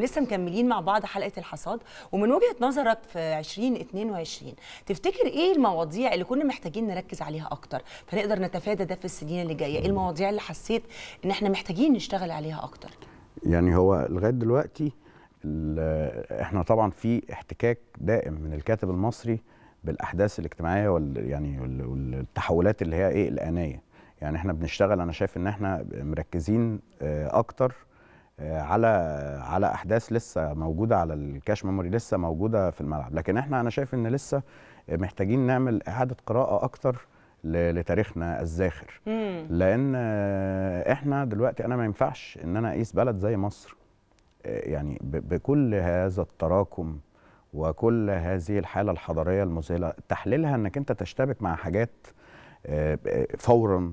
ولسه مكملين مع بعض حلقه الحصاد ومن وجهه نظرك في 2022 تفتكر ايه المواضيع اللي كنا محتاجين نركز عليها اكتر فنقدر نتفادى ده في السنين اللي جايه ايه المواضيع اللي حسيت ان احنا محتاجين نشتغل عليها اكتر يعني هو لغايه دلوقتي احنا طبعا في احتكاك دائم من الكاتب المصري بالاحداث الاجتماعيه وال يعني والتحولات اللي هي ايه الانيه يعني احنا بنشتغل انا شايف ان احنا مركزين آه، اكتر آه، على على احداث لسه موجوده على الكاش ميموري لسه موجوده في الملعب لكن احنا انا شايف ان لسه محتاجين نعمل اعاده قراءه اكتر لتاريخنا الزاخر لان احنا دلوقتي انا ما ينفعش ان انا اقيس بلد زي مصر آه، يعني بكل هذا التراكم وكل هذه الحاله الحضاريه المذهله تحليلها انك انت تشتبك مع حاجات آه، فورا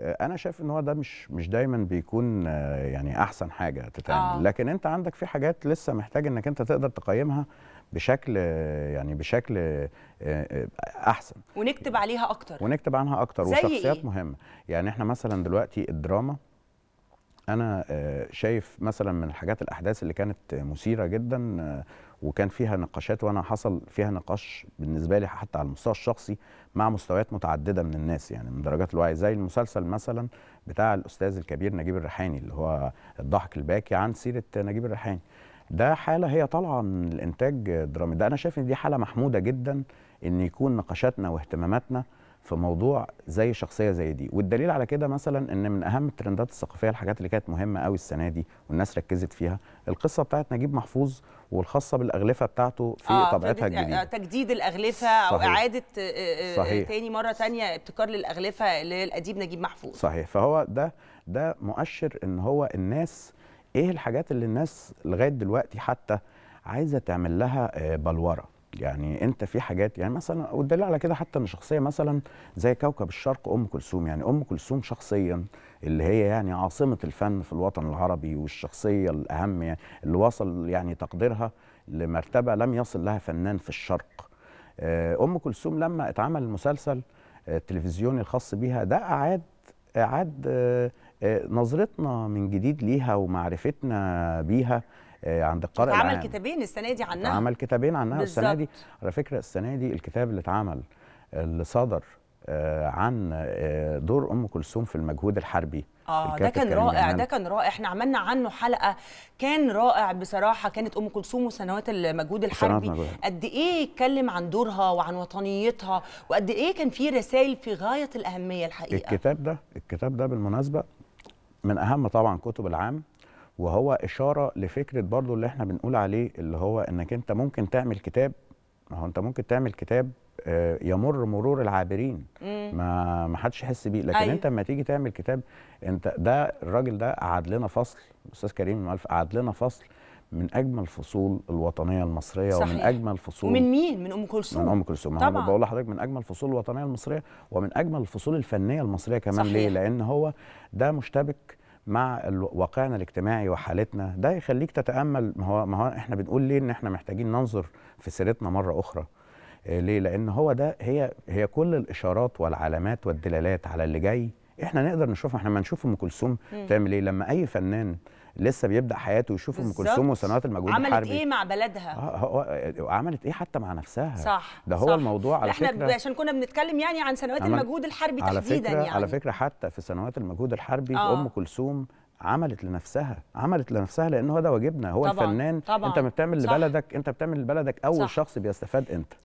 آه، انا شايف ان هو ده مش مش دايما بيكون آه، يعني احسن حاجه تتعمل آه. لكن انت عندك في حاجات لسه محتاج انك انت تقدر تقيمها بشكل يعني بشكل آه، احسن ونكتب عليها اكتر ونكتب عنها اكتر وشخصيات إيه؟ مهمه يعني احنا مثلا دلوقتي الدراما انا شايف مثلا من الحاجات الاحداث اللي كانت مثيره جدا وكان فيها نقاشات وانا حصل فيها نقاش بالنسبه لي حتى على المستوى الشخصي مع مستويات متعدده من الناس يعني من درجات الوعي زي المسلسل مثلا بتاع الاستاذ الكبير نجيب الريحاني اللي هو الضحك الباكي عن سيره نجيب الريحاني ده حاله هي طالعه من الانتاج الدرامي ده انا شايف ان دي حاله محموده جدا ان يكون نقاشاتنا واهتماماتنا في موضوع زي شخصيه زي دي والدليل على كده مثلا ان من اهم الترندات الثقافيه الحاجات اللي كانت مهمه قوي السنه دي والناس ركزت فيها القصه بتاعت نجيب محفوظ والخاصه بالاغلفه بتاعته في آه طبيعتها الجديده آه، تجديد الاغلفه صحيح. او اعاده آه، آه، صحيح. تاني مره تانية ابتكار للاغلفه للاديب نجيب محفوظ صحيح فهو ده ده مؤشر ان هو الناس ايه الحاجات اللي الناس لغايه دلوقتي حتى عايزه تعمل لها بلوره يعني انت في حاجات يعني مثلا والدليل على كده حتى ان شخصيه مثلا زي كوكب الشرق ام كلثوم يعني ام كلثوم شخصيا اللي هي يعني عاصمه الفن في الوطن العربي والشخصيه الاهم يعني اللي وصل يعني تقديرها لمرتبه لم يصل لها فنان في الشرق آه، ام كلثوم لما اتعمل المسلسل آه، التلفزيوني الخاص بيها ده اعاد اعاد آه، نظرتنا من جديد ليها ومعرفتنا بيها آه، عند القارئ عمل كتابين السنه دي عنها عمل كتابين عنها بالزبط. السنه دي على فكره السنه دي الكتاب اللي اتعمل اللي صدر آه، عن آه، دور ام كلثوم في المجهود الحربي اه ده كان رائع ده كان رائع احنا عملنا عنه حلقه كان رائع بصراحه كانت ام كلثوم وسنوات المجهود الحربي قد ايه اتكلم عن دورها وعن وطنيتها وقد ايه كان في رسائل في غايه الاهميه الحقيقه الكتاب ده الكتاب ده بالمناسبه من اهم طبعا كتب العام وهو اشاره لفكره برضو اللي احنا بنقول عليه اللي هو انك انت ممكن تعمل كتاب ما هو انت ممكن تعمل كتاب آه، يمر مرور العابرين ما ما حدش يحس بيه لكن أيوه. انت لما تيجي تعمل كتاب انت ده الراجل ده قعد لنا فصل الاستاذ كريم المؤلف قعد لنا فصل من اجمل فصول الوطنيه المصريه صحيح. ومن اجمل فصول من مين من ام كلثوم من ام كلثوم طبعا بقول لحضرتك من اجمل فصول الوطنيه المصريه ومن اجمل الفصول الفنيه المصريه كمان صحيح. ليه لان هو ده مشتبك مع واقعنا الاجتماعي وحالتنا ده يخليك تتامل ما هو ما هو احنا بنقول ليه ان احنا محتاجين ننظر في سيرتنا مره اخرى آه، ليه لان هو ده هي هي كل الاشارات والعلامات والدلالات على اللي جاي احنا نقدر نشوفها احنا ما نشوف ام كلثوم تعمل ايه لما اي فنان لسه بيبدا حياته ويشوف ام كلثوم وسنوات المجهود عملت الحربي عملت ايه مع بلدها اه عملت ايه حتى مع نفسها صح ده هو صح. الموضوع على احنا فكره احنا عشان كنا بنتكلم يعني عن سنوات المجهود الحربي على تحديدا فكرة يعني على فكره حتى في سنوات المجهود الحربي آه. ام كلثوم عملت لنفسها عملت لنفسها لان هو ده واجبنا هو طبعًا الفنان طبعًا انت ما بتعمل لبلدك انت بتعمل لبلدك اول صح شخص بيستفاد انت